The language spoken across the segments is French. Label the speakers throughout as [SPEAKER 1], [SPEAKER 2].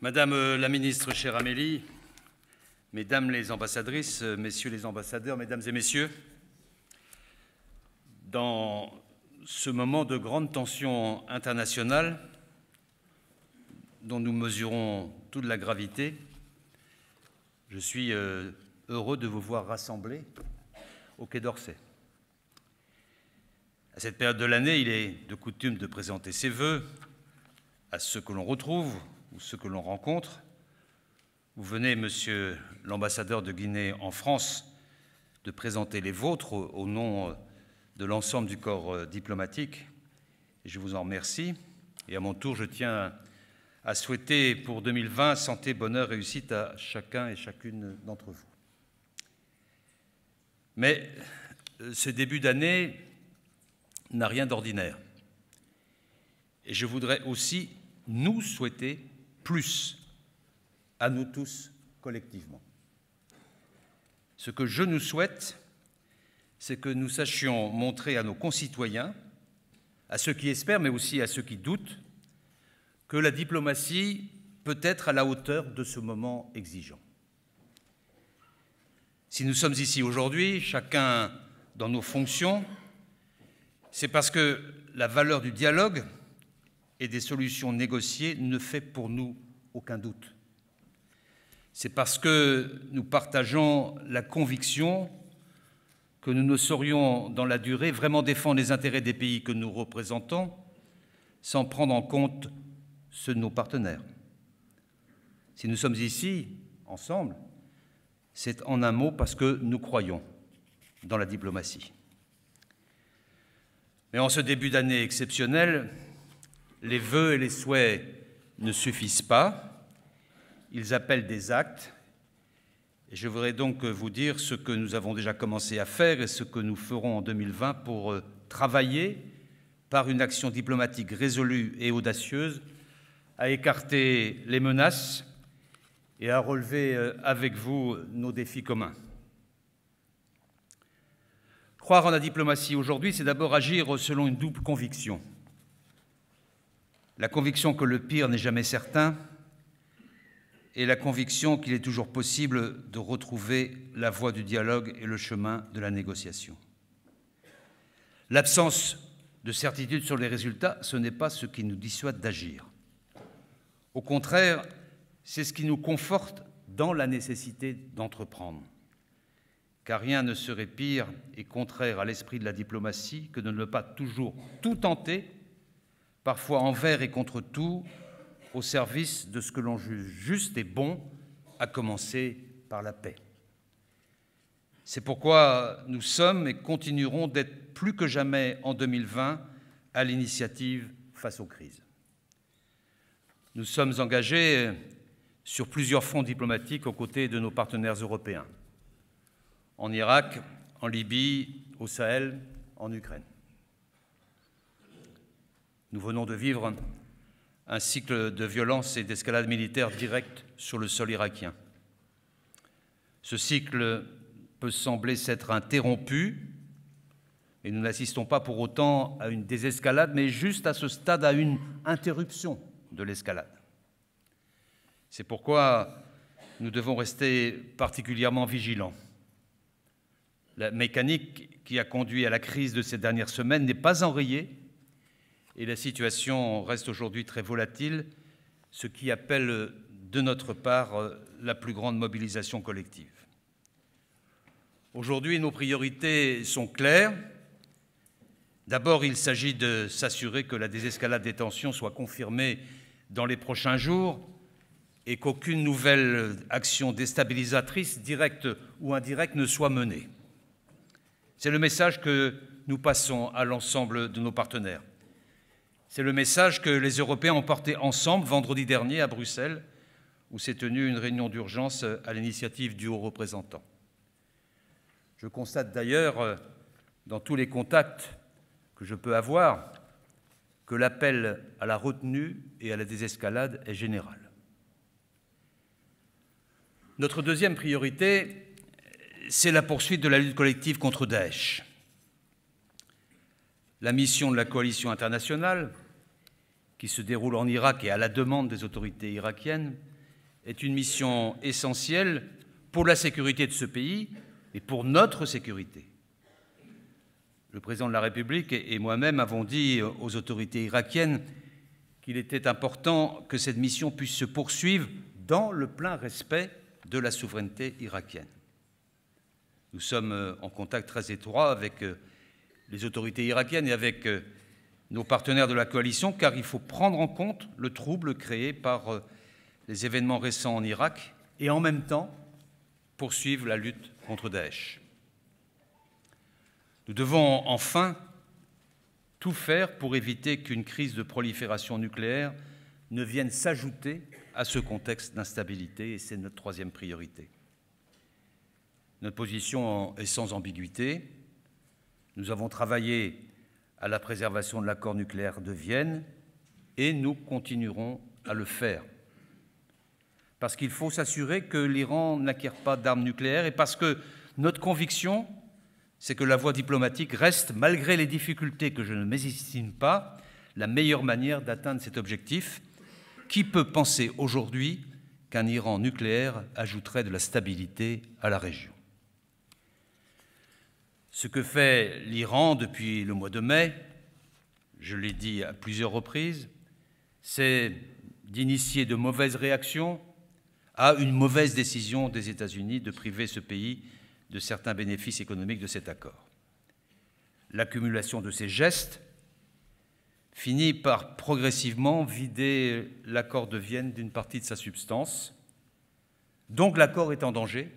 [SPEAKER 1] Madame euh, la ministre, chère Amélie, mesdames les ambassadrices, euh, messieurs les ambassadeurs, mesdames et messieurs, dans ce moment de grande tension internationale dont nous mesurons toute la gravité, je suis euh, heureux de vous voir rassemblés au Quai d'Orsay. À cette période de l'année, il est de coutume de présenter ses voeux à ceux que l'on retrouve ou ceux que l'on rencontre. Vous venez, monsieur l'ambassadeur de Guinée en France, de présenter les vôtres au nom euh, de l'ensemble du corps euh, diplomatique. Je vous en remercie. Et à mon tour, je tiens à souhaiter pour 2020 santé, bonheur, réussite à chacun et chacune d'entre vous. Mais euh, ce début d'année n'a rien d'ordinaire. Et je voudrais aussi nous souhaiter plus à nous tous collectivement. Ce que je nous souhaite, c'est que nous sachions montrer à nos concitoyens, à ceux qui espèrent, mais aussi à ceux qui doutent, que la diplomatie peut être à la hauteur de ce moment exigeant. Si nous sommes ici aujourd'hui, chacun dans nos fonctions, c'est parce que la valeur du dialogue, et des solutions négociées ne fait pour nous aucun doute. C'est parce que nous partageons la conviction que nous ne saurions, dans la durée, vraiment défendre les intérêts des pays que nous représentons sans prendre en compte ceux de nos partenaires. Si nous sommes ici, ensemble, c'est en un mot parce que nous croyons dans la diplomatie. Mais en ce début d'année exceptionnelle, les vœux et les souhaits ne suffisent pas, ils appellent des actes. Et je voudrais donc vous dire ce que nous avons déjà commencé à faire et ce que nous ferons en 2020 pour euh, travailler par une action diplomatique résolue et audacieuse à écarter les menaces et à relever euh, avec vous nos défis communs. Croire en la diplomatie aujourd'hui, c'est d'abord agir selon une double conviction la conviction que le pire n'est jamais certain et la conviction qu'il est toujours possible de retrouver la voie du dialogue et le chemin de la négociation. L'absence de certitude sur les résultats, ce n'est pas ce qui nous dissuade d'agir. Au contraire, c'est ce qui nous conforte dans la nécessité d'entreprendre. Car rien ne serait pire et contraire à l'esprit de la diplomatie que de ne pas toujours tout tenter parfois envers et contre tout, au service de ce que l'on juge juste et bon, à commencer par la paix. C'est pourquoi nous sommes et continuerons d'être plus que jamais en 2020 à l'initiative face aux crises. Nous sommes engagés sur plusieurs fronts diplomatiques aux côtés de nos partenaires européens, en Irak, en Libye, au Sahel, en Ukraine. Nous venons de vivre un cycle de violence et d'escalade militaire directe sur le sol irakien. Ce cycle peut sembler s'être interrompu, et nous n'assistons pas pour autant à une désescalade, mais juste à ce stade à une interruption de l'escalade. C'est pourquoi nous devons rester particulièrement vigilants. La mécanique qui a conduit à la crise de ces dernières semaines n'est pas enrayée et la situation reste aujourd'hui très volatile, ce qui appelle de notre part euh, la plus grande mobilisation collective. Aujourd'hui, nos priorités sont claires. D'abord, il s'agit de s'assurer que la désescalade des tensions soit confirmée dans les prochains jours et qu'aucune nouvelle action déstabilisatrice, directe ou indirecte, ne soit menée. C'est le message que nous passons à l'ensemble de nos partenaires. C'est le message que les Européens ont porté ensemble vendredi dernier à Bruxelles, où s'est tenue une réunion d'urgence à l'initiative du haut représentant. Je constate d'ailleurs, euh, dans tous les contacts que je peux avoir, que l'appel à la retenue et à la désescalade est général. Notre deuxième priorité, c'est la poursuite de la lutte collective contre Daesh. La mission de la coalition internationale, qui se déroule en Irak et à la demande des autorités irakiennes, est une mission essentielle pour la sécurité de ce pays et pour notre sécurité. Le président de la République et moi-même avons dit aux autorités irakiennes qu'il était important que cette mission puisse se poursuivre dans le plein respect de la souveraineté irakienne. Nous sommes euh, en contact très étroit avec euh, les autorités irakiennes et avec euh, nos partenaires de la coalition, car il faut prendre en compte le trouble créé par euh, les événements récents en Irak et en même temps poursuivre la lutte contre Daesh. Nous devons enfin tout faire pour éviter qu'une crise de prolifération nucléaire ne vienne s'ajouter à ce contexte d'instabilité, et c'est notre troisième priorité. Notre position est sans ambiguïté. Nous avons travaillé à la préservation de l'accord nucléaire de Vienne et nous continuerons à le faire. Parce qu'il faut s'assurer que l'Iran n'acquiert pas d'armes nucléaires et parce que notre conviction, c'est que la voie diplomatique reste, malgré les difficultés que je ne m'estime pas, la meilleure manière d'atteindre cet objectif. Qui peut penser aujourd'hui qu'un Iran nucléaire ajouterait de la stabilité à la région ce que fait l'Iran depuis le mois de mai, je l'ai dit à plusieurs reprises, c'est d'initier de mauvaises réactions à une mauvaise décision des États-Unis de priver ce pays de certains bénéfices économiques de cet accord. L'accumulation de ces gestes finit par progressivement vider l'accord de Vienne d'une partie de sa substance. Donc l'accord est en danger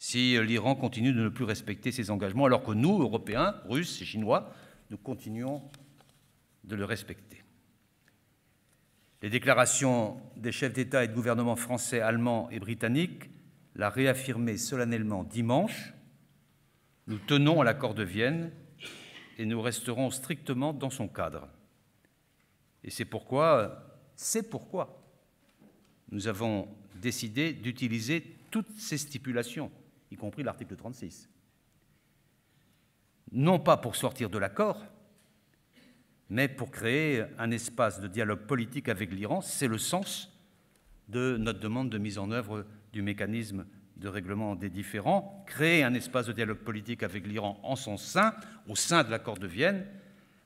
[SPEAKER 1] si euh, l'Iran continue de ne plus respecter ses engagements, alors que nous, Européens, Russes et Chinois, nous continuons de le respecter. Les déclarations des chefs d'État et de gouvernement français, allemand et britanniques l'a réaffirmé solennellement dimanche. Nous tenons à l'accord de Vienne et nous resterons strictement dans son cadre. Et c'est pourquoi, c'est pourquoi nous avons décidé d'utiliser toutes ces stipulations y compris l'article 36. Non pas pour sortir de l'accord, mais pour créer un espace de dialogue politique avec l'Iran, c'est le sens de notre demande de mise en œuvre du mécanisme de règlement des différends, créer un espace de dialogue politique avec l'Iran en son sein, au sein de l'accord de Vienne,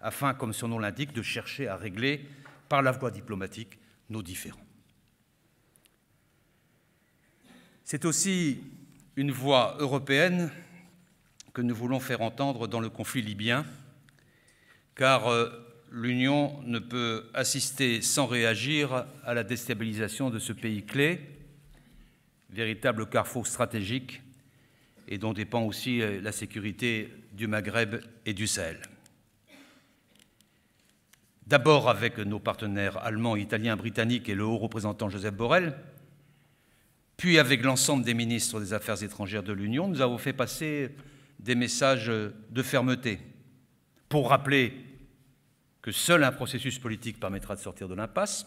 [SPEAKER 1] afin, comme son nom l'indique, de chercher à régler par la voie diplomatique nos différends. C'est aussi une voix européenne que nous voulons faire entendre dans le conflit libyen, car euh, l'Union ne peut assister sans réagir à la déstabilisation de ce pays clé, véritable carrefour stratégique et dont dépend aussi euh, la sécurité du Maghreb et du Sahel. D'abord avec nos partenaires allemands, italiens, britanniques et le haut représentant Joseph Borrell, puis, avec l'ensemble des ministres des Affaires étrangères de l'Union, nous avons fait passer des messages de fermeté pour rappeler que seul un processus politique permettra de sortir de l'impasse,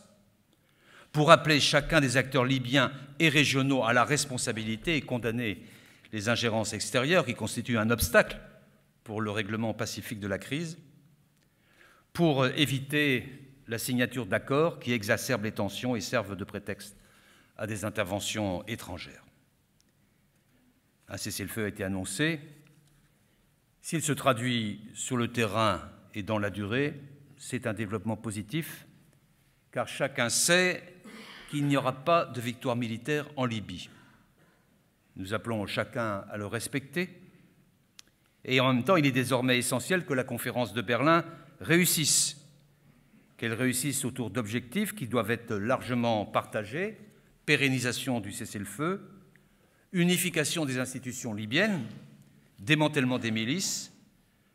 [SPEAKER 1] pour rappeler chacun des acteurs libyens et régionaux à la responsabilité et condamner les ingérences extérieures qui constituent un obstacle pour le règlement pacifique de la crise, pour éviter la signature d'accords qui exacerbent les tensions et servent de prétexte à des interventions étrangères. Un cessez-le-feu a été annoncé. S'il se traduit sur le terrain et dans la durée, c'est un développement positif, car chacun sait qu'il n'y aura pas de victoire militaire en Libye. Nous appelons chacun à le respecter. Et en même temps, il est désormais essentiel que la conférence de Berlin réussisse, qu'elle réussisse autour d'objectifs qui doivent être largement partagés pérennisation du cessez-le-feu, unification des institutions libyennes, démantèlement des milices,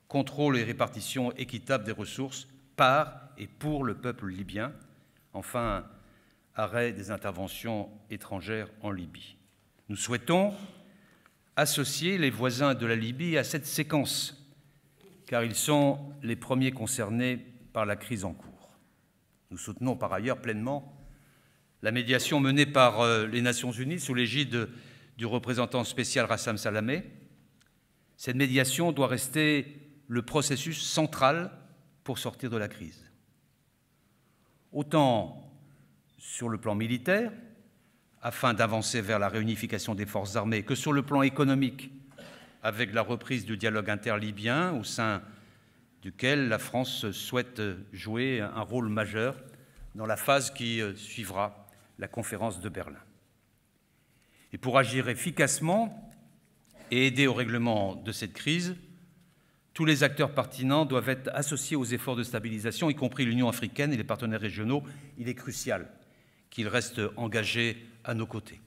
[SPEAKER 1] contrôle et répartition équitable des ressources par et pour le peuple libyen, enfin arrêt des interventions étrangères en Libye. Nous souhaitons associer les voisins de la Libye à cette séquence, car ils sont les premiers concernés par la crise en cours. Nous soutenons par ailleurs pleinement la médiation menée par euh, les Nations Unies sous l'égide du représentant spécial Rassam Salamé, cette médiation doit rester le processus central pour sortir de la crise. Autant sur le plan militaire, afin d'avancer vers la réunification des forces armées, que sur le plan économique, avec la reprise du dialogue interlibyen au sein duquel la France souhaite jouer un rôle majeur dans la phase qui euh, suivra la conférence de Berlin. Et pour agir efficacement et aider au règlement de cette crise, tous les acteurs pertinents doivent être associés aux efforts de stabilisation, y compris l'Union africaine et les partenaires régionaux. Il est crucial qu'ils restent engagés à nos côtés.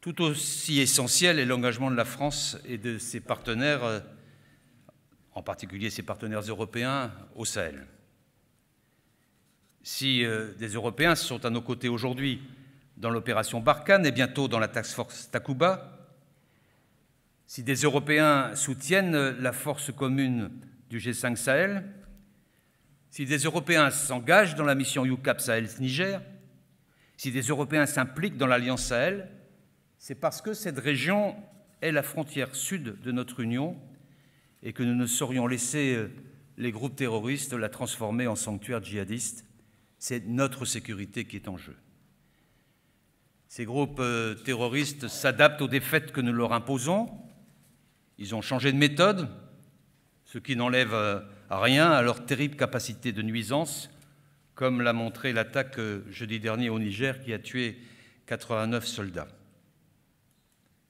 [SPEAKER 1] Tout aussi essentiel est l'engagement de la France et de ses partenaires, en particulier ses partenaires européens, au Sahel. Si euh, des Européens sont à nos côtés aujourd'hui dans l'opération Barkhane et bientôt dans la Task Force Takuba, si des Européens soutiennent euh, la force commune du G5 Sahel, si des Européens s'engagent dans la mission UCAP Sahel-Niger, si des Européens s'impliquent dans l'Alliance Sahel, c'est parce que cette région est la frontière sud de notre Union et que nous ne saurions laisser euh, les groupes terroristes la transformer en sanctuaire djihadiste c'est notre sécurité qui est en jeu. Ces groupes euh, terroristes s'adaptent aux défaites que nous leur imposons. Ils ont changé de méthode, ce qui n'enlève euh, à rien à leur terrible capacité de nuisance, comme l'a montré l'attaque euh, jeudi dernier au Niger qui a tué 89 soldats.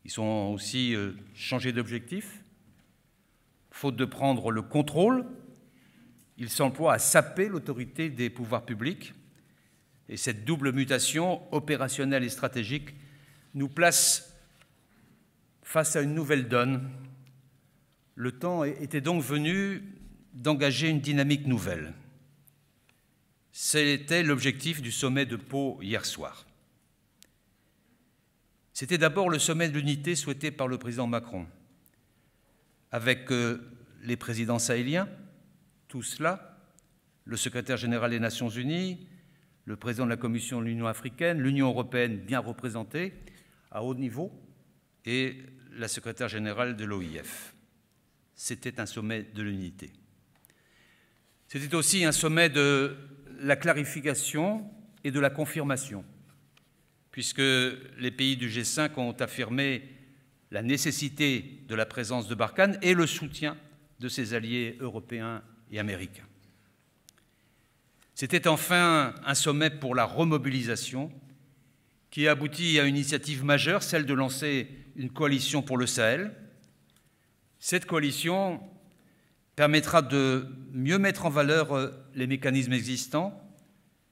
[SPEAKER 1] Ils ont aussi changé d'objectif, faute de prendre le contrôle il s'emploie à saper l'autorité des pouvoirs publics. Et cette double mutation opérationnelle et stratégique nous place face à une nouvelle donne. Le temps était donc venu d'engager une dynamique nouvelle. C'était l'objectif du sommet de Pau hier soir. C'était d'abord le sommet de l'unité souhaité par le président Macron, avec euh, les présidents sahéliens, tout cela, le secrétaire général des Nations Unies, le président de la Commission de l'Union africaine, l'Union européenne bien représentée à haut niveau et la secrétaire générale de l'OIF. C'était un sommet de l'unité. C'était aussi un sommet de la clarification et de la confirmation, puisque les pays du G5 ont affirmé la nécessité de la présence de Barkhane et le soutien de ses alliés européens et C'était enfin un sommet pour la remobilisation qui aboutit à une initiative majeure, celle de lancer une coalition pour le Sahel. Cette coalition permettra de mieux mettre en valeur euh, les mécanismes existants,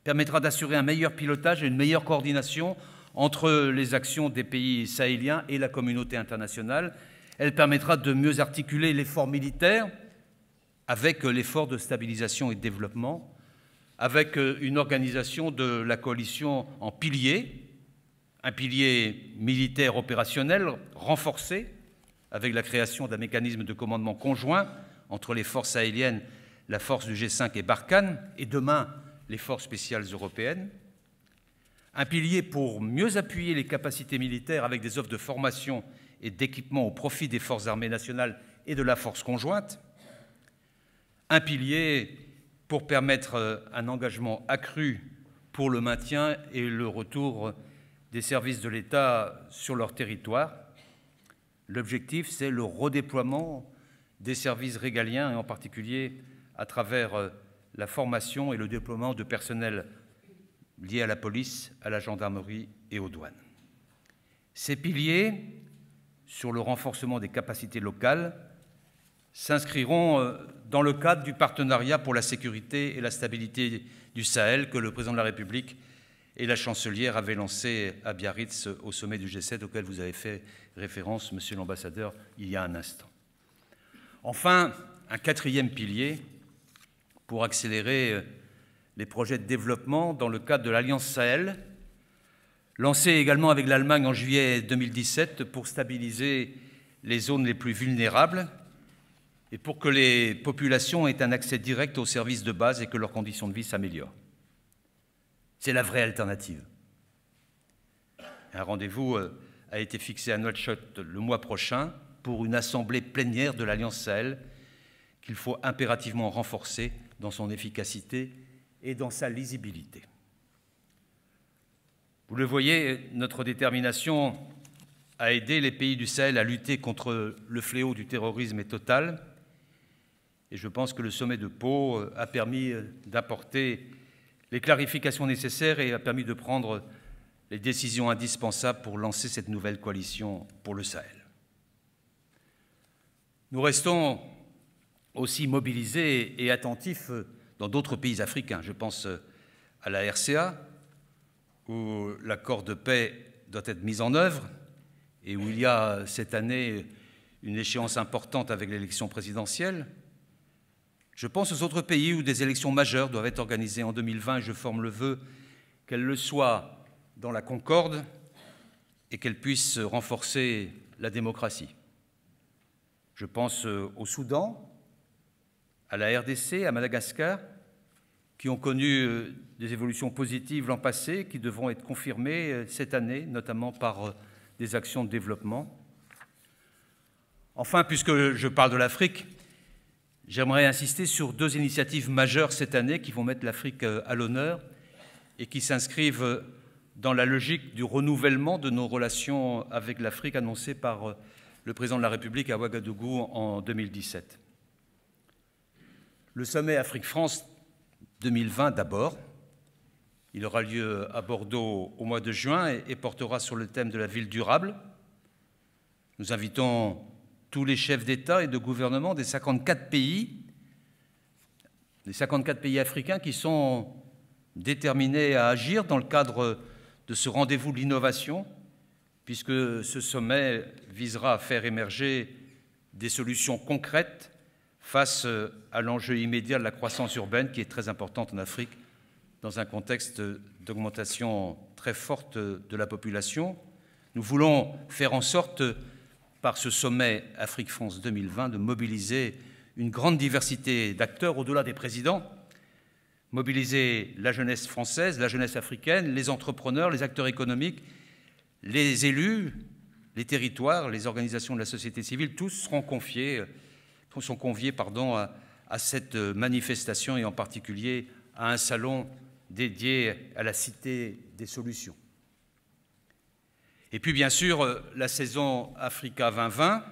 [SPEAKER 1] permettra d'assurer un meilleur pilotage et une meilleure coordination entre les actions des pays sahéliens et la communauté internationale. Elle permettra de mieux articuler l'effort militaire avec euh, l'effort de stabilisation et de développement, avec euh, une organisation de la coalition en piliers, un pilier militaire opérationnel renforcé, avec la création d'un mécanisme de commandement conjoint entre les forces aériennes, la force du G5 et Barkhane, et demain les forces spéciales européennes. Un pilier pour mieux appuyer les capacités militaires avec des offres de formation et d'équipement au profit des forces armées nationales et de la force conjointe un pilier pour permettre euh, un engagement accru pour le maintien et le retour des services de l'État sur leur territoire. L'objectif, c'est le redéploiement des services régaliens, et en particulier à travers euh, la formation et le déploiement de personnel liés à la police, à la gendarmerie et aux douanes. Ces piliers, sur le renforcement des capacités locales, s'inscriront euh, dans le cadre du partenariat pour la sécurité et la stabilité du Sahel que le président de la République et la chancelière avaient lancé à Biarritz au sommet du G7 auquel vous avez fait référence, monsieur l'ambassadeur, il y a un instant. Enfin, un quatrième pilier pour accélérer euh, les projets de développement dans le cadre de l'Alliance Sahel, lancé également avec l'Allemagne en juillet 2017 pour stabiliser les zones les plus vulnérables et pour que les populations aient un accès direct aux services de base et que leurs conditions de vie s'améliorent. C'est la vraie alternative. Un rendez-vous euh, a été fixé à Nouakchott le mois prochain pour une assemblée plénière de l'Alliance Sahel qu'il faut impérativement renforcer dans son efficacité et dans sa lisibilité. Vous le voyez, notre détermination à aider les pays du Sahel à lutter contre le fléau du terrorisme est totale. Et je pense que le sommet de Pau euh, a permis euh, d'apporter les clarifications nécessaires et a permis de prendre les décisions indispensables pour lancer cette nouvelle coalition pour le Sahel. Nous restons aussi mobilisés et attentifs euh, dans d'autres pays africains. Je pense à la RCA, où l'accord de paix doit être mis en œuvre et où il y a cette année une échéance importante avec l'élection présidentielle. Je pense aux autres pays où des élections majeures doivent être organisées en 2020 et je forme le vœu qu'elles le soient dans la concorde et qu'elles puissent renforcer la démocratie. Je pense euh, au Soudan, à la RDC, à Madagascar, qui ont connu euh, des évolutions positives l'an passé, qui devront être confirmées euh, cette année, notamment par des actions de développement. Enfin, puisque je parle de l'Afrique, J'aimerais insister sur deux initiatives majeures cette année qui vont mettre l'Afrique euh, à l'honneur et qui s'inscrivent euh, dans la logique du renouvellement de nos relations avec l'Afrique annoncée par euh, le président de la République à Ouagadougou en 2017. Le sommet Afrique-France 2020 d'abord. Il aura lieu à Bordeaux au mois de juin et portera sur le thème de la ville durable. Nous invitons tous les chefs d'État et de gouvernement des 54 pays, des 54 pays africains qui sont déterminés à agir dans le cadre de ce rendez-vous de l'innovation, puisque ce sommet visera à faire émerger des solutions concrètes face à l'enjeu immédiat de la croissance urbaine qui est très importante en Afrique dans un contexte d'augmentation très forte de la population. Nous voulons faire en sorte par ce sommet Afrique-France 2020 de mobiliser une grande diversité d'acteurs au-delà des présidents, mobiliser la jeunesse française, la jeunesse africaine, les entrepreneurs, les acteurs économiques, les élus, les territoires, les organisations de la société civile, tous seront confiés, euh, sont conviés pardon, à cette euh, manifestation et en particulier à un salon dédié à la cité des solutions. Et puis bien sûr, euh, la saison Africa 2020,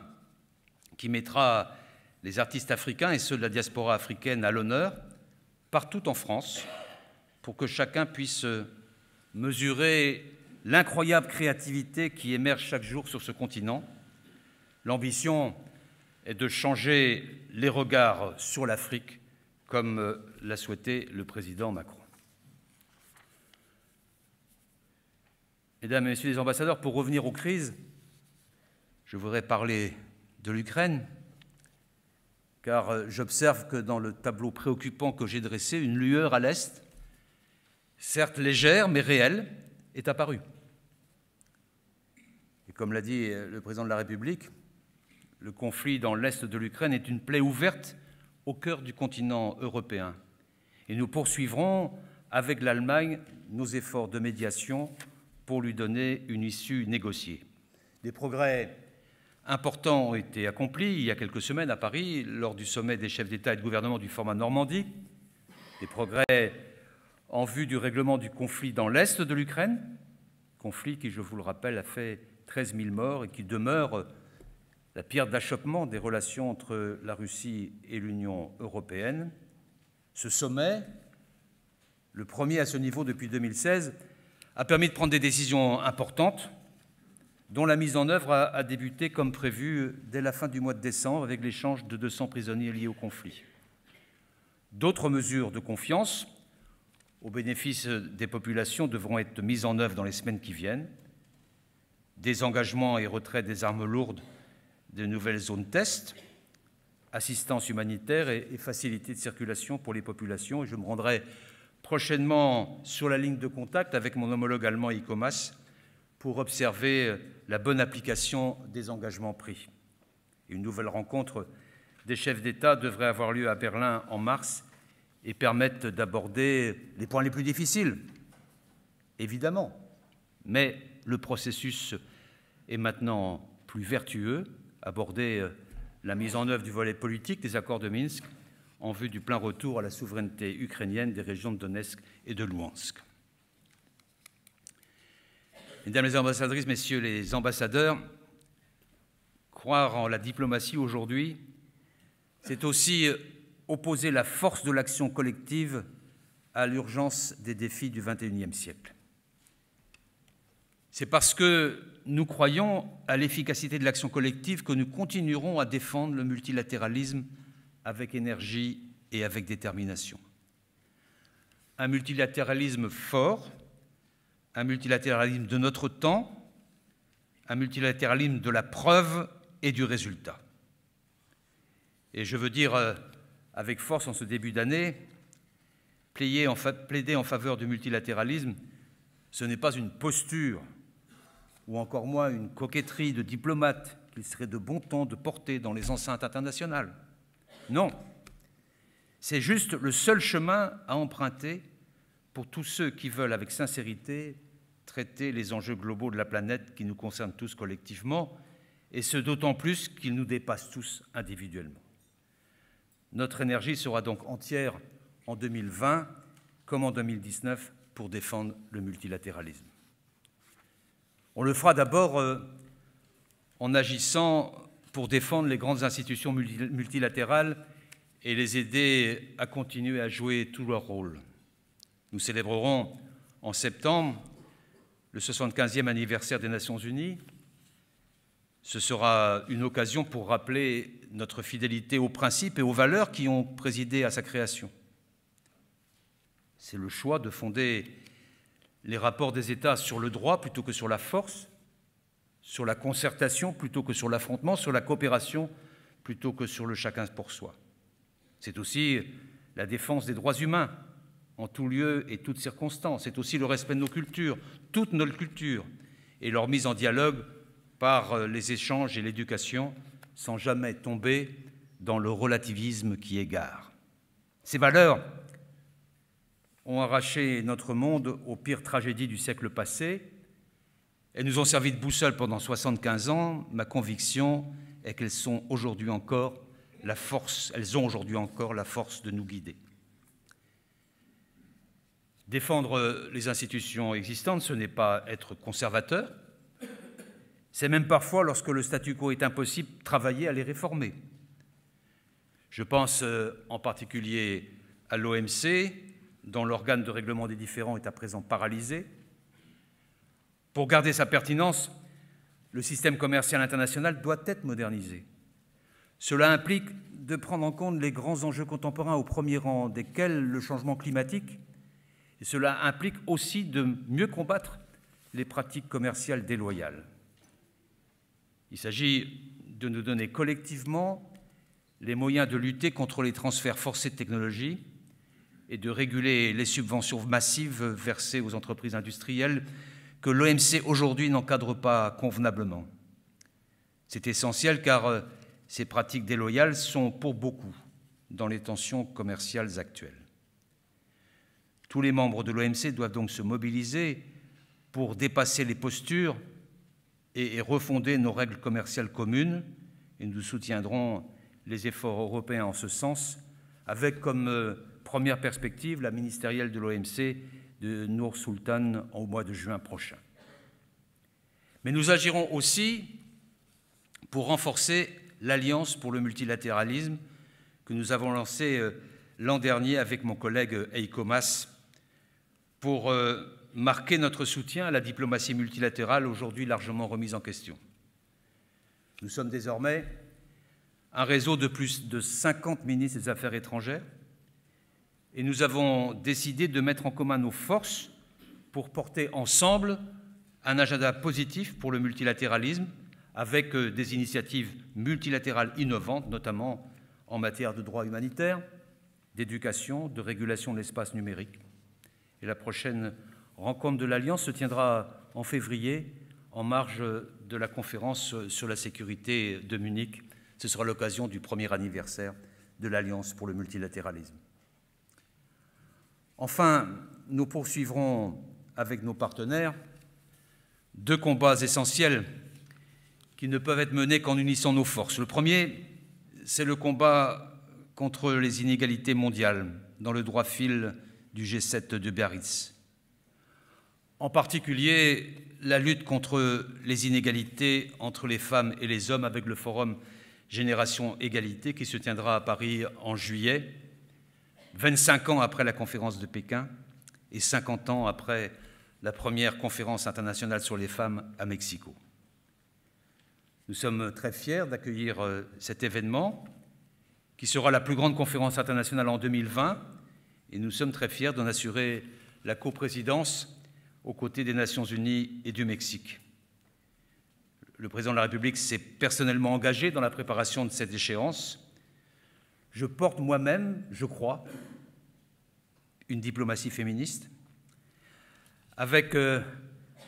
[SPEAKER 1] qui mettra les artistes africains et ceux de la diaspora africaine à l'honneur, partout en France, pour que chacun puisse euh, mesurer l'incroyable créativité qui émerge chaque jour sur ce continent. L'ambition est de changer les regards sur l'Afrique, comme euh, l'a souhaité le président Macron. Mesdames et Messieurs les ambassadeurs, pour revenir aux crises, je voudrais parler de l'Ukraine, car euh, j'observe que dans le tableau préoccupant que j'ai dressé, une lueur à l'Est, certes légère mais réelle, est apparue. Et comme l'a dit euh, le Président de la République, le conflit dans l'Est de l'Ukraine est une plaie ouverte au cœur du continent européen. Et nous poursuivrons avec l'Allemagne nos efforts de médiation pour lui donner une issue négociée. Des progrès importants ont été accomplis il y a quelques semaines à Paris, lors du sommet des chefs d'État et de gouvernement du format Normandie. Des progrès en vue du règlement du conflit dans l'Est de l'Ukraine, conflit qui, je vous le rappelle, a fait 13 000 morts et qui demeure la pierre d'achoppement des relations entre la Russie et l'Union européenne. Ce sommet, le premier à ce niveau depuis 2016, a permis de prendre des décisions importantes, dont la mise en œuvre a, débuté comme prévu dès la fin du mois de décembre avec l'échange de 200 prisonniers liés au conflit. D'autres mesures de confiance au bénéfice des populations devront être mises en œuvre dans les semaines qui viennent. Désengagement et retrait des armes lourdes des nouvelles zones test, assistance humanitaire et, et facilité de circulation pour les populations. Et je me rendrai prochainement sur la ligne de contact avec mon homologue allemand ICOMAS pour observer euh, la bonne application des engagements pris. Une nouvelle rencontre des chefs d'État devrait avoir lieu à Berlin en mars et permettre d'aborder les points les plus difficiles, évidemment. Mais le processus est maintenant plus vertueux, aborder euh, la mise en œuvre du volet politique des accords de Minsk en vue du plein retour à la souveraineté ukrainienne des régions de Donetsk et de Luhansk. Mesdames les ambassadrices, messieurs les ambassadeurs, croire en la diplomatie aujourd'hui, c'est aussi euh, opposer la force de l'action collective à l'urgence des défis du XXIe siècle. C'est parce que nous croyons à l'efficacité de l'action collective que nous continuerons à défendre le multilatéralisme avec énergie et avec détermination. Un multilatéralisme fort, un multilatéralisme de notre temps, un multilatéralisme de la preuve et du résultat. Et je veux dire euh, avec force en ce début d'année, plaider en faveur du multilatéralisme, ce n'est pas une posture ou encore moins une coquetterie de diplomate qu'il serait de bon temps de porter dans les enceintes internationales. Non. C'est juste le seul chemin à emprunter pour tous ceux qui veulent avec sincérité traiter les enjeux globaux de la planète qui nous concernent tous collectivement, et ce d'autant plus qu'ils nous dépassent tous individuellement. Notre énergie sera donc entière en 2020 comme en 2019 pour défendre le multilatéralisme. On le fera d'abord euh, en agissant pour défendre les grandes institutions multilatérales et les aider à continuer à jouer tout leur rôle. Nous célébrerons en septembre le 75e anniversaire des Nations Unies. Ce sera une occasion pour rappeler notre fidélité aux principes et aux valeurs qui ont présidé à sa création. C'est le choix de fonder les rapports des États sur le droit plutôt que sur la force, sur la concertation plutôt que sur l'affrontement, sur la coopération plutôt que sur le chacun pour soi. C'est aussi la défense des droits humains en tout lieu et toutes circonstances. C'est aussi le respect de nos cultures, toutes nos cultures, et leur mise en dialogue par euh, les échanges et l'éducation, sans jamais tomber dans le relativisme qui égare. Ces valeurs ont arraché notre monde aux pires tragédies du siècle passé, elles nous ont servi de boussole pendant 75 ans. Ma conviction est qu'elles sont aujourd'hui encore la force, elles ont aujourd'hui encore la force de nous guider. Défendre les institutions existantes, ce n'est pas être conservateur. C'est même parfois, lorsque le statu quo est impossible, travailler à les réformer. Je pense euh, en particulier à l'OMC, dont l'organe de règlement des différends est à présent paralysé, pour garder sa pertinence, le système commercial international doit être modernisé. Cela implique de prendre en compte les grands enjeux contemporains, au premier rang desquels le changement climatique. Et cela implique aussi de mieux combattre les pratiques commerciales déloyales. Il s'agit de nous donner collectivement les moyens de lutter contre les transferts forcés de technologie et de réguler les subventions massives versées aux entreprises industrielles que l'OMC aujourd'hui n'encadre pas convenablement. C'est essentiel car euh, ces pratiques déloyales sont pour beaucoup dans les tensions commerciales actuelles. Tous les membres de l'OMC doivent donc se mobiliser pour dépasser les postures et refonder nos règles commerciales communes, et nous soutiendrons les efforts européens en ce sens, avec comme euh, première perspective la ministérielle de l'OMC de Nour Sultan au mois de juin prochain. Mais nous agirons aussi pour renforcer l'Alliance pour le multilatéralisme que nous avons lancée euh, l'an dernier avec mon collègue euh, Eiko Mas pour euh, marquer notre soutien à la diplomatie multilatérale aujourd'hui largement remise en question. Nous sommes désormais un réseau de plus de 50 ministres des Affaires étrangères et nous avons décidé de mettre en commun nos forces pour porter ensemble un agenda positif pour le multilatéralisme avec euh, des initiatives multilatérales innovantes, notamment en matière de droit humanitaire, d'éducation, de régulation de l'espace numérique. Et la prochaine rencontre de l'Alliance se tiendra en février en marge de la conférence sur la sécurité de Munich. Ce sera l'occasion du premier anniversaire de l'Alliance pour le multilatéralisme. Enfin, nous poursuivrons avec nos partenaires deux combats essentiels qui ne peuvent être menés qu'en unissant nos forces. Le premier, c'est le combat contre les inégalités mondiales dans le droit fil du G7 de Biarritz. En particulier, la lutte contre les inégalités entre les femmes et les hommes avec le forum Génération Égalité qui se tiendra à Paris en juillet 25 ans après la conférence de Pékin et 50 ans après la première conférence internationale sur les femmes à Mexico. Nous sommes très fiers d'accueillir euh, cet événement qui sera la plus grande conférence internationale en 2020 et nous sommes très fiers d'en assurer la coprésidence aux côtés des Nations Unies et du Mexique. Le président de la République s'est personnellement engagé dans la préparation de cette échéance. Je porte moi-même, je crois, une diplomatie féministe. Avec euh,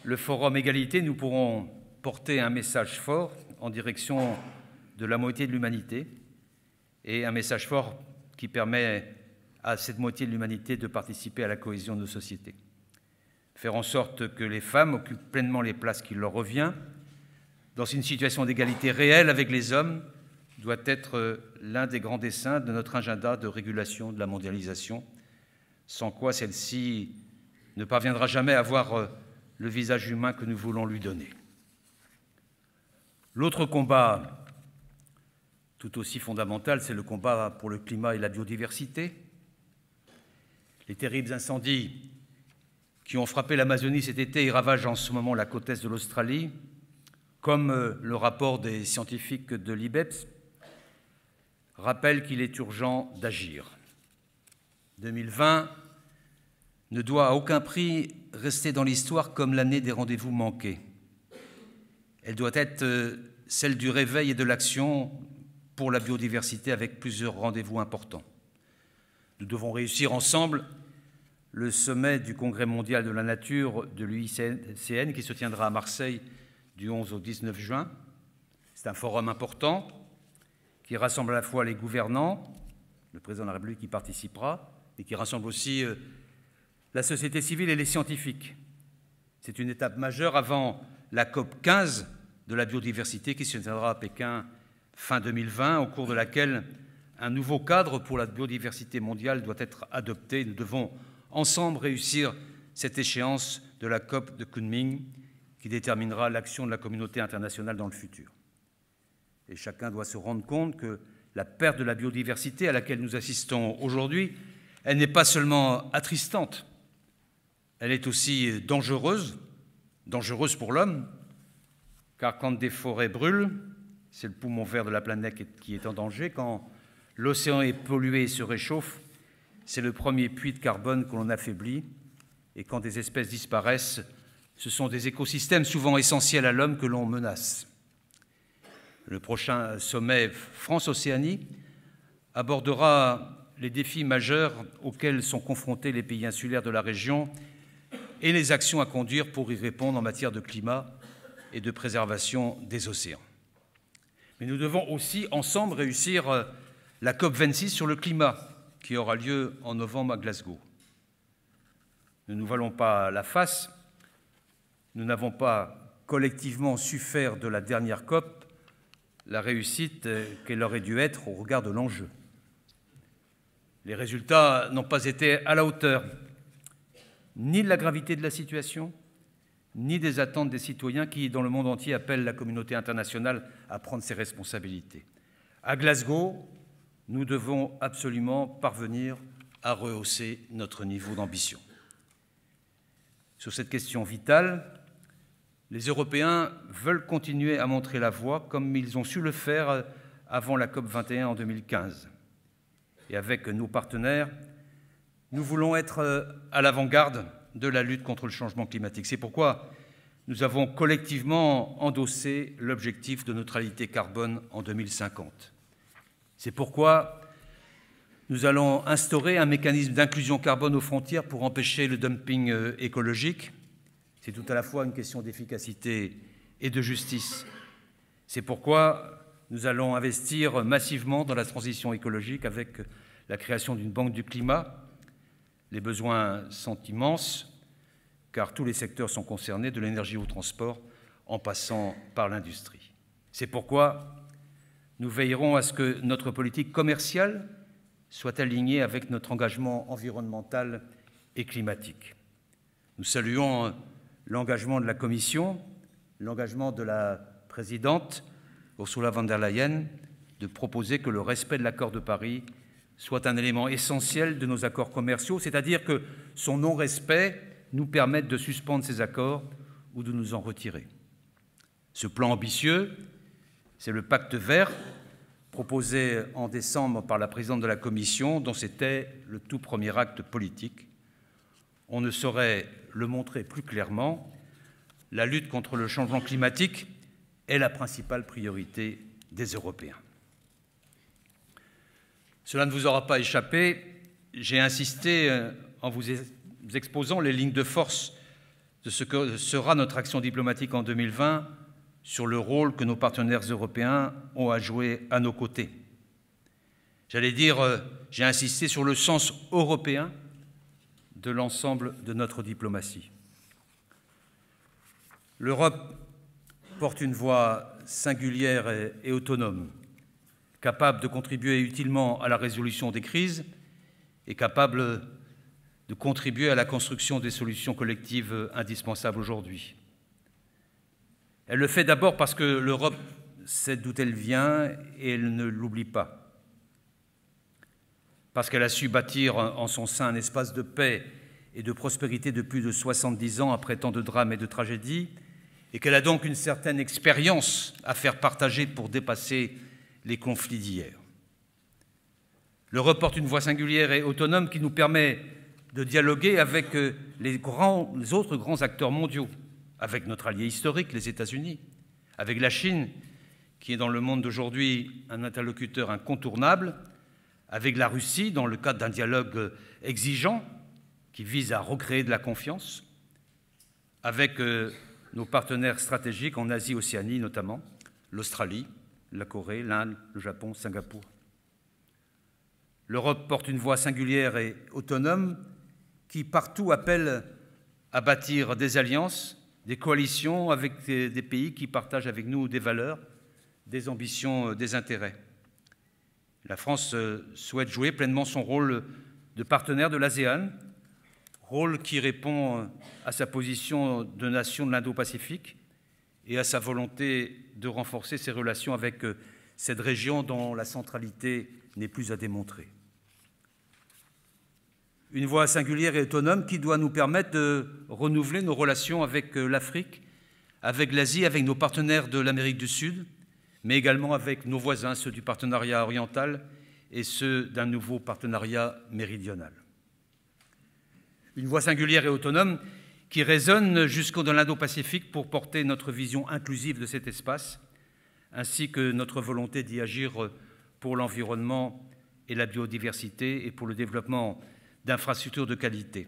[SPEAKER 1] le Forum Égalité, nous pourrons porter un message fort en direction de la moitié de l'humanité et un message fort qui permet à cette moitié de l'humanité de participer à la cohésion de nos sociétés. Faire en sorte que les femmes occupent pleinement les places qui leur reviennent dans une situation d'égalité réelle avec les hommes doit être euh, l'un des grands desseins de notre agenda de régulation de la mondialisation sans quoi celle-ci ne parviendra jamais à avoir euh, le visage humain que nous voulons lui donner. L'autre combat, tout aussi fondamental, c'est le combat pour le climat et la biodiversité. Les terribles incendies qui ont frappé l'Amazonie cet été et ravagent en ce moment la côte est de l'Australie, comme euh, le rapport des scientifiques de l'IBEPS rappelle qu'il est urgent d'agir. 2020 ne doit à aucun prix rester dans l'histoire comme l'année des rendez-vous manqués. Elle doit être euh, celle du réveil et de l'action pour la biodiversité avec plusieurs rendez-vous importants. Nous devons réussir ensemble le sommet du Congrès mondial de la nature de l'UICN qui se tiendra à Marseille du 11 au 19 juin. C'est un forum important qui rassemble à la fois les gouvernants, le président de la République y participera, et qui rassemble aussi euh, la société civile et les scientifiques. C'est une étape majeure avant la COP 15 de la biodiversité qui se tiendra à Pékin fin 2020, au cours de laquelle un nouveau cadre pour la biodiversité mondiale doit être adopté. Nous devons ensemble réussir cette échéance de la COP de Kunming qui déterminera l'action de la communauté internationale dans le futur. Et chacun doit se rendre compte que la perte de la biodiversité à laquelle nous assistons aujourd'hui, elle n'est pas seulement attristante, elle est aussi dangereuse, dangereuse pour l'homme, car quand des forêts brûlent, c'est le poumon vert de la planète qui est en danger, quand l'océan est pollué et se réchauffe, c'est le premier puits de carbone que l'on affaiblit, et quand des espèces disparaissent, ce sont des écosystèmes souvent essentiels à l'homme que l'on menace. Le prochain sommet France-Océanie abordera les défis majeurs auxquels sont confrontés les pays insulaires de la région et les actions à conduire pour y répondre en matière de climat et de préservation des océans. Mais nous devons aussi ensemble réussir euh, la COP26 sur le climat qui aura lieu en novembre à Glasgow. Nous Ne nous valons pas la face, nous n'avons pas collectivement su faire de la dernière COP la réussite euh, qu'elle aurait dû être au regard de l'enjeu. Les résultats n'ont pas été à la hauteur ni de la gravité de la situation, ni des attentes des citoyens qui, dans le monde entier, appellent la communauté internationale à prendre ses responsabilités. À Glasgow, nous devons absolument parvenir à rehausser notre niveau d'ambition. Sur cette question vitale, les Européens veulent continuer à montrer la voie comme ils ont su le faire avant la COP 21 en 2015. Et avec nos partenaires, nous voulons être euh, à l'avant-garde de la lutte contre le changement climatique. C'est pourquoi nous avons collectivement endossé l'objectif de neutralité carbone en 2050. C'est pourquoi nous allons instaurer un mécanisme d'inclusion carbone aux frontières pour empêcher le dumping euh, écologique. C'est tout à la fois une question d'efficacité et de justice. C'est pourquoi nous allons investir massivement dans la transition écologique avec la création d'une banque du climat les besoins sont immenses, car tous les secteurs sont concernés, de l'énergie au transport, en passant par l'industrie. C'est pourquoi nous veillerons à ce que notre politique commerciale soit alignée avec notre engagement environnemental et climatique. Nous saluons l'engagement de la Commission, l'engagement de la présidente Ursula von der Leyen de proposer que le respect de l'accord de Paris soit un élément essentiel de nos accords commerciaux, c'est-à-dire que son non-respect nous permette de suspendre ces accords ou de nous en retirer. Ce plan ambitieux, c'est le pacte vert proposé en décembre par la présidente de la Commission, dont c'était le tout premier acte politique. On ne saurait le montrer plus clairement. La lutte contre le changement climatique est la principale priorité des Européens. Cela ne vous aura pas échappé, j'ai insisté euh, en vous exposant les lignes de force de ce que sera notre action diplomatique en 2020 sur le rôle que nos partenaires européens ont à jouer à nos côtés. J'allais dire, euh, j'ai insisté sur le sens européen de l'ensemble de notre diplomatie. L'Europe porte une voix singulière et, autonome capable de contribuer utilement à la résolution des crises et capable de contribuer à la construction des solutions collectives indispensables aujourd'hui. Elle le fait d'abord parce que l'Europe sait d'où elle vient et elle ne l'oublie pas. Parce qu'elle a su bâtir en son sein un espace de paix et de prospérité de plus de 70 ans après tant de drames et de tragédies, et qu'elle a donc une certaine expérience à faire partager pour dépasser les conflits d'hier. L'Europe porte une voix singulière et autonome qui nous permet de dialoguer avec euh, les, autres grands acteurs mondiaux, avec notre allié historique, les États-Unis, avec la Chine, qui est dans le monde d'aujourd'hui un interlocuteur incontournable, avec la Russie, dans le cadre d'un dialogue euh, exigeant qui vise à recréer de la confiance, avec euh, nos partenaires stratégiques en Asie-Océanie notamment, l'Australie, la Corée, l'Inde, le Japon, Singapour. L'Europe porte une voix singulière et autonome qui partout appelle à bâtir des alliances, des coalitions avec des pays qui partagent avec nous des valeurs, des ambitions, euh, des intérêts. La France euh, souhaite jouer pleinement son rôle de partenaire de l'ASEAN, rôle qui répond euh, à sa position de nation de l'Indo-Pacifique, et à sa volonté de renforcer ses relations avec euh, cette région dont la centralité n'est plus à démontrer. Une voie singulière et autonome qui doit nous permettre de renouveler nos relations avec euh, l'Afrique, avec l'Asie, avec nos partenaires de l'Amérique du Sud, mais également avec nos voisins, ceux du partenariat oriental et ceux d'un nouveau partenariat méridional. Une voie singulière et autonome qui résonne jusqu'au dans l'Indo-Pacifique pour porter notre vision inclusive de cet espace, ainsi que notre volonté d'y agir pour l'environnement et la biodiversité et pour le développement d'infrastructures de qualité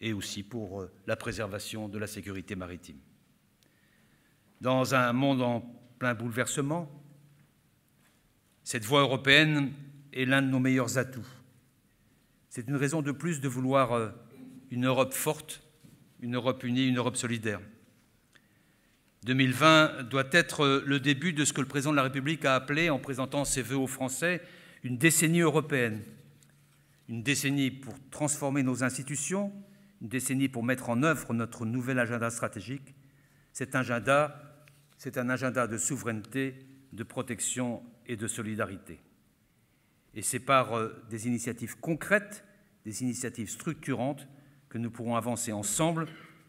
[SPEAKER 1] et aussi pour euh, la préservation de la sécurité maritime. Dans un monde en plein bouleversement, cette voie européenne est l'un de nos meilleurs atouts. C'est une raison de plus de vouloir euh, une Europe forte une Europe unie, une Europe solidaire. 2020 doit être le début de ce que le président de la République a appelé, en présentant ses vœux aux Français, une décennie européenne. Une décennie pour transformer nos institutions, une décennie pour mettre en œuvre notre nouvel agenda stratégique. Cet agenda, c'est un agenda de souveraineté, de protection et de solidarité. Et c'est par euh, des initiatives concrètes, des initiatives structurantes que nous pourrons avancer ensemble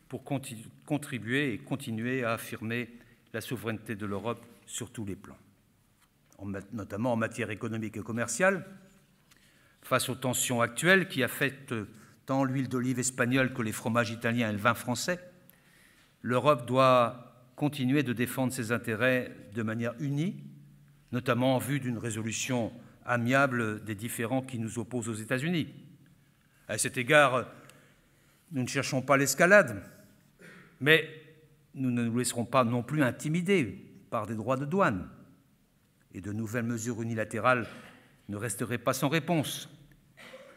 [SPEAKER 1] pour contribuer et continuer à affirmer la souveraineté de l'Europe sur tous les plans, notamment en matière économique et commerciale. Face aux tensions actuelles qui affectent euh, tant l'huile d'olive espagnole que les fromages italiens et le vin français, l'Europe doit continuer de défendre ses intérêts de manière unie, notamment en vue d'une résolution amiable des différends qui nous opposent aux États-Unis. À cet égard, nous ne cherchons pas l'escalade, mais nous ne nous laisserons pas non plus intimider par des droits de douane. Et de nouvelles mesures unilatérales ne resteraient pas sans réponse.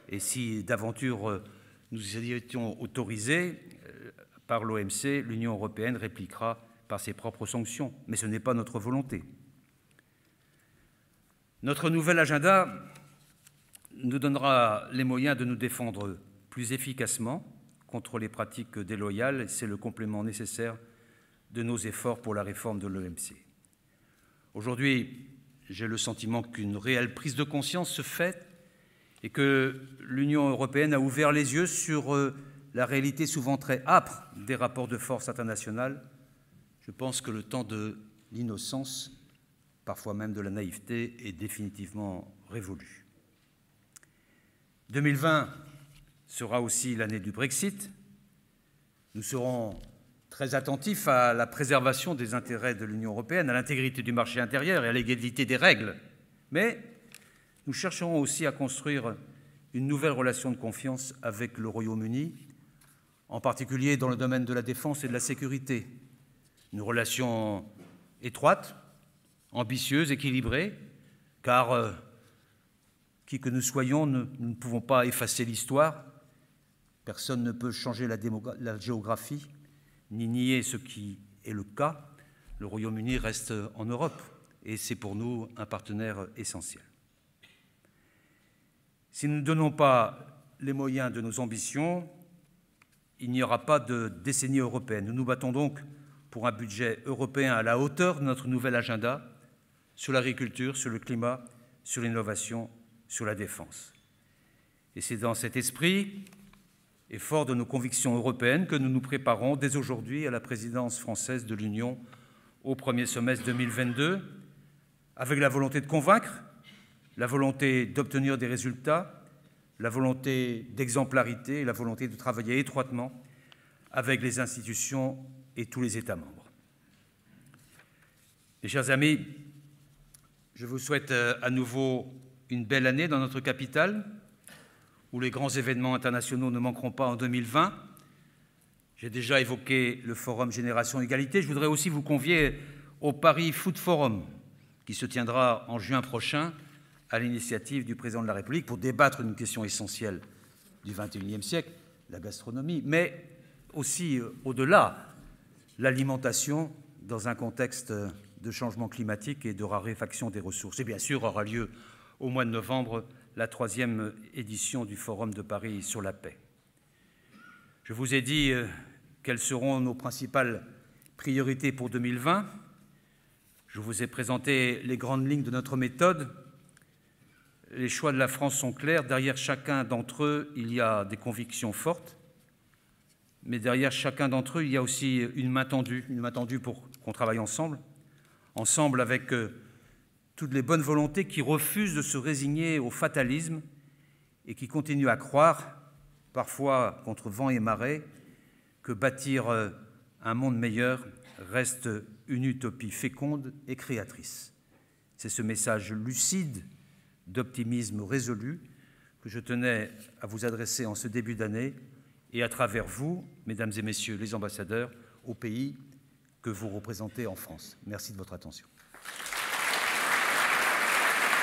[SPEAKER 1] Et si d'aventure euh, nous y étions autorisés euh, par l'OMC, l'Union européenne répliquera par ses propres sanctions. Mais ce n'est pas notre volonté. Notre nouvel agenda nous donnera les moyens de nous défendre plus efficacement contre les pratiques déloyales. C'est le complément nécessaire de nos efforts pour la réforme de l'OMC. Aujourd'hui, j'ai le sentiment qu'une réelle prise de conscience se fait et que l'Union européenne a ouvert les yeux sur euh, la réalité souvent très âpre des rapports de force internationales. Je pense que le temps de l'innocence, parfois même de la naïveté, est définitivement révolu. 2020 sera aussi l'année du Brexit. Nous serons très attentifs à la préservation des intérêts de l'Union européenne, à l'intégrité du marché intérieur et à l'égalité des règles. Mais nous chercherons aussi à construire une nouvelle relation de confiance avec le Royaume-Uni, en particulier dans le domaine de la défense et de la sécurité. Une relation étroite, ambitieuse, équilibrée, car euh, qui que nous soyons, nous ne pouvons pas effacer l'histoire Personne ne peut changer la, géographie, ni nier ce qui est le cas. Le Royaume-Uni reste en Europe et c'est pour nous un partenaire essentiel. Si nous ne donnons pas les moyens de nos ambitions, il n'y aura pas de décennie européenne. Nous nous battons donc pour un budget européen à la hauteur de notre nouvel agenda sur l'agriculture, sur le climat, sur l'innovation, sur la défense. Et c'est dans cet esprit et fort de nos convictions européennes que nous nous préparons dès aujourd'hui à la présidence française de l'Union au premier semestre 2022, avec la volonté de convaincre, la volonté d'obtenir des résultats, la volonté d'exemplarité et la volonté de travailler étroitement avec les institutions et tous les États membres. Mes chers amis, je vous souhaite euh, à nouveau une belle année dans notre capitale où les grands événements internationaux ne manqueront pas en 2020. J'ai déjà évoqué le forum Génération Égalité. Je voudrais aussi vous convier au Paris Food Forum, qui se tiendra en juin prochain à l'initiative du président de la République pour débattre d'une question essentielle du XXIe siècle, la gastronomie, mais aussi euh, au-delà, l'alimentation dans un contexte de changement climatique et de raréfaction des ressources. Et bien sûr, aura lieu au mois de novembre la troisième édition du Forum de Paris sur la paix. Je vous ai dit euh, quelles seront nos principales priorités pour 2020. Je vous ai présenté les grandes lignes de notre méthode. Les choix de la France sont clairs. Derrière chacun d'entre eux, il y a des convictions fortes. Mais derrière chacun d'entre eux, il y a aussi une main tendue, une main tendue pour qu'on travaille ensemble, ensemble avec euh, toutes les bonnes volontés qui refusent de se résigner au fatalisme et qui continuent à croire, parfois contre vent et marée, que bâtir euh, un monde meilleur reste une utopie féconde et créatrice. C'est ce message lucide d'optimisme résolu que je tenais à vous adresser en ce début d'année et à travers vous, mesdames et messieurs les ambassadeurs, au pays que vous représentez en France. Merci de votre attention.